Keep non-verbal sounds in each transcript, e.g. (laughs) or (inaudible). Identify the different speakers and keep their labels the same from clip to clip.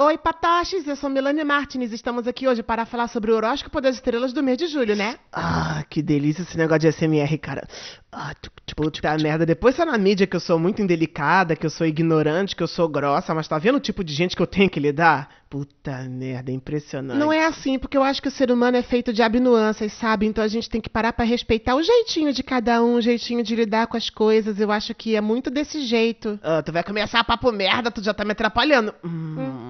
Speaker 1: Oi, Pataches, eu sou Melanie Martins. Estamos aqui hoje para falar sobre o horóscopo das estrelas do mês de julho, né? Ah, que delícia esse negócio de SMR, cara. Ah, tipo, puta merda. Depois tá na mídia que eu sou muito indelicada, que eu sou ignorante, que eu sou grossa, mas tá vendo o tipo de gente que eu tenho que lidar? Puta merda, é impressionante. Não é assim, porque eu acho que o ser humano é feito de abnuanças, sabe? Então a gente tem que parar para respeitar o jeitinho de cada um, o jeitinho de lidar com as coisas. Eu acho que é muito desse jeito. Ah, tu vai começar papo merda, tu já tá me atrapalhando. hum. hum.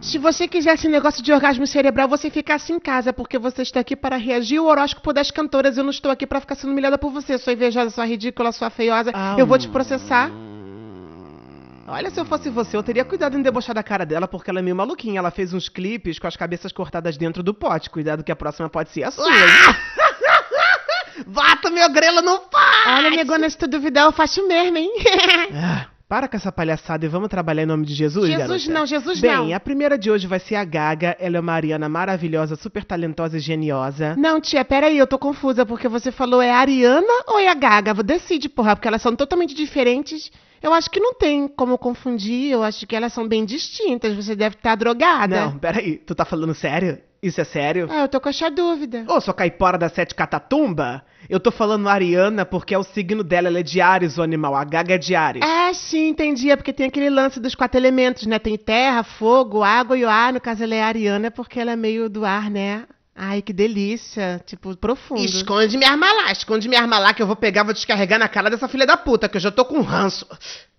Speaker 1: Se você quiser esse negócio de orgasmo cerebral, você fica assim em casa, porque você está aqui para reagir ao horóscopo das cantoras. Eu não estou aqui para ficar sendo humilhada por você, sua invejosa, sua ridícula, sua feiosa. Ah, eu vou te processar. Olha, se eu fosse você, eu teria cuidado em debochar da cara dela, porque ela é meio maluquinha. Ela fez uns clipes com as cabeças cortadas dentro do pote. Cuidado que a próxima pode ser a sua. Ah! (laughs) meu grelo no pote! Olha, negona, se tu duvidar, eu faço mesmo, hein? (laughs) Ah. Para com essa palhaçada e vamos trabalhar em nome de Jesus, Jesus garota. não, Jesus Bem, não. Bem, a primeira de hoje vai ser a Gaga. Ela é uma ariana maravilhosa, super talentosa e geniosa. Não, tia, peraí, eu tô confusa, porque você falou é a Ariana ou é a Gaga? Decide, porra, porque elas são totalmente diferentes eu acho que não tem como confundir, eu acho que elas são bem distintas. Você deve estar tá drogada. Não, peraí, tu tá falando sério? Isso é sério? Ah, eu tô com essa dúvida. Ô, oh, sua caipora da sete catatumba? Eu tô falando Ariana porque é o signo dela, ela é de Ares, o animal, a gaga é de Ares. Ah, sim, entendi. É porque tem aquele lance dos quatro elementos, né? Tem terra, fogo, água e o ar. No caso, ela é Ariana porque ela é meio do ar, né? Ai, que delícia. Tipo, profundo. Esconde minha arma lá, esconde minha arma lá que eu vou pegar, vou descarregar na cara dessa filha da puta, que eu já tô com ranço.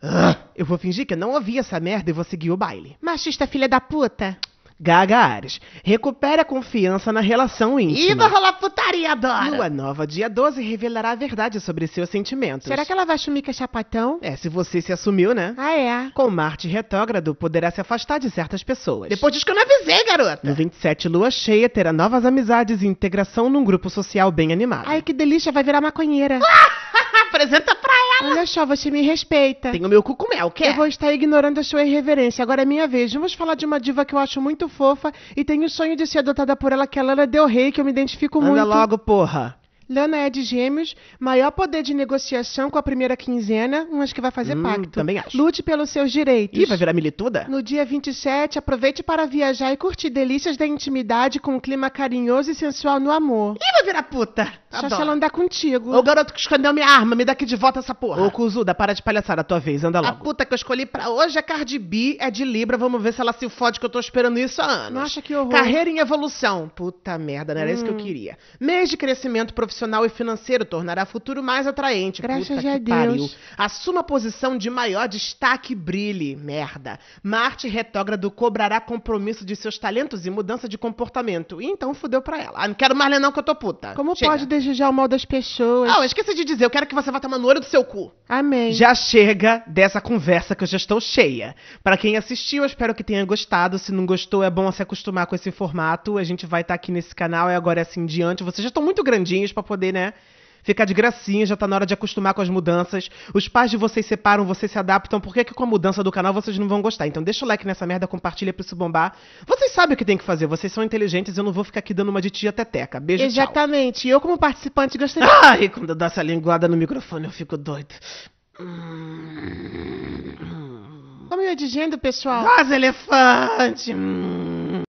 Speaker 1: Ah. eu vou fingir que eu não ouvi essa merda e vou seguir o baile. Machista filha da puta. Gaga Ares, recupere a confiança na relação íntima. Ih, vai rolar putaria agora! Lua nova, dia 12, revelará a verdade sobre seus sentimentos. Será que ela vai assumir que é chapatão? É, se você se assumiu, né? Ah, é? Com Marte retrógrado, poderá se afastar de certas pessoas. Depois diz que eu não avisei, garota! No 27, lua cheia, terá novas amizades e integração num grupo social bem animado. Ai, que delícia, vai virar maconheira. (laughs) apresenta pra ela! Olha só, você me respeita. Tenho meu cu com mel, quer? Eu vou estar ignorando a sua irreverência. Agora é minha vez. Vamos falar de uma diva que eu acho muito fofa e tenho o sonho de ser adotada por ela, que é Lana Del Rey, que eu me identifico Anda muito. Anda logo, porra. Lana é de gêmeos, maior poder de negociação com a primeira quinzena, acho que vai fazer hum, pacto. Também acho. Lute pelos seus direitos. Ih, vai virar milituda? No dia 27, aproveite para viajar e curtir delícias da intimidade com um clima carinhoso e sensual no amor. Ih, vai virar puta! Tá Só se ela andar contigo. Ô, garoto que escondeu minha arma, me dá aqui de volta essa porra. Ô, Cuzuda, para de palhaçada, a tua vez, anda logo. A puta que eu escolhi pra hoje é Cardi B, é de Libra, vamos ver se ela se fode que eu tô esperando isso há anos. Nossa, que horror. Carreira em evolução. Puta merda, não era hum. isso que eu hum. queria. Mês de crescimento profissional e financeiro tornará futuro mais atraente. Graças puta a Deus. Pariu. Assuma a posição de maior destaque e brilhe. Merda. Marte retógrado cobrará compromisso de seus talentos e mudança de comportamento. então fudeu pra ela. Ah, não quero mais ler não que eu tô puta. Como Chega. pode desejar o mal das pessoas. Ah, eu esqueci de dizer, eu quero que você vá tomar no olho do seu cu. Amém. Já chega dessa conversa que eu já estou cheia. Para quem assistiu, eu espero que tenha gostado. Se não gostou, é bom se acostumar com esse formato. A gente vai estar tá aqui nesse canal e agora assim em diante. Vocês já estão muito grandinhos para poder, né? Ficar de gracinha, já tá na hora de acostumar com as mudanças. Os pais de vocês separam, vocês se adaptam. Por que, que com a mudança do canal vocês não vão gostar? Então deixa o like nessa merda, compartilha pra isso bombar. Vocês sabem o que tem que fazer, vocês são inteligentes, eu não vou ficar aqui dando uma de tia teteca. Beijo, Exatamente. E Eu, como participante, gostaria. Ai, quando eu dou essa linguada no microfone, eu fico doido. Como eu ia dizendo, pessoal? Voz elefante! Hum.